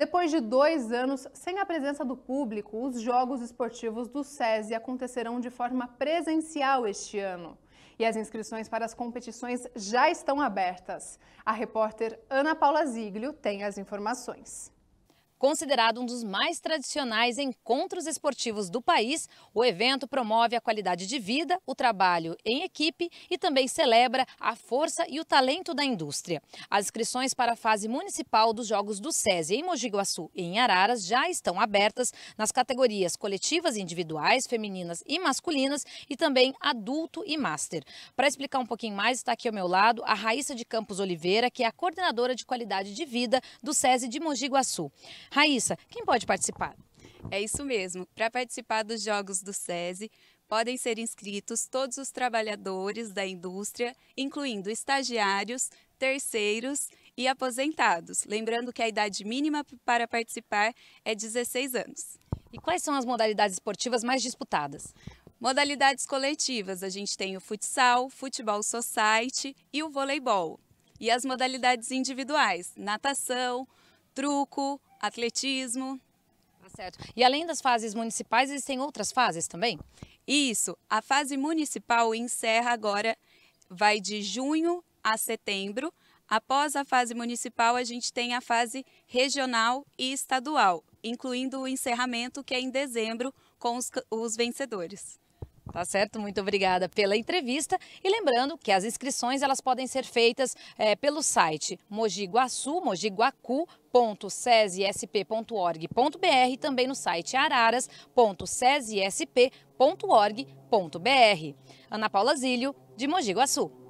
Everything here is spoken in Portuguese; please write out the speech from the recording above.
Depois de dois anos sem a presença do público, os Jogos Esportivos do SESI acontecerão de forma presencial este ano. E as inscrições para as competições já estão abertas. A repórter Ana Paula Ziglio tem as informações. Considerado um dos mais tradicionais encontros esportivos do país, o evento promove a qualidade de vida, o trabalho em equipe e também celebra a força e o talento da indústria. As inscrições para a fase municipal dos Jogos do SESI em Mogi Guaçu e em Araras já estão abertas nas categorias coletivas e individuais, femininas e masculinas e também adulto e master. Para explicar um pouquinho mais, está aqui ao meu lado a Raíssa de Campos Oliveira, que é a coordenadora de qualidade de vida do SESI de Mogi Guaçu. Raíssa, quem pode participar? É isso mesmo. Para participar dos Jogos do SESI, podem ser inscritos todos os trabalhadores da indústria, incluindo estagiários, terceiros e aposentados. Lembrando que a idade mínima para participar é 16 anos. E quais são as modalidades esportivas mais disputadas? Modalidades coletivas, a gente tem o futsal, futebol society e o voleibol. E as modalidades individuais, natação, truco, atletismo. Tá certo. E além das fases municipais, existem outras fases também? Isso. A fase municipal encerra agora, vai de junho a setembro. Após a fase municipal, a gente tem a fase regional e estadual, incluindo o encerramento, que é em dezembro, com os, os vencedores. Tá certo, muito obrigada pela entrevista e lembrando que as inscrições elas podem ser feitas é, pelo site mojiguaçu, mojiguacu.cesesp.org.br e também no site araras.cesesp.org.br. Ana Paula Zílio, de Mojiguaçu.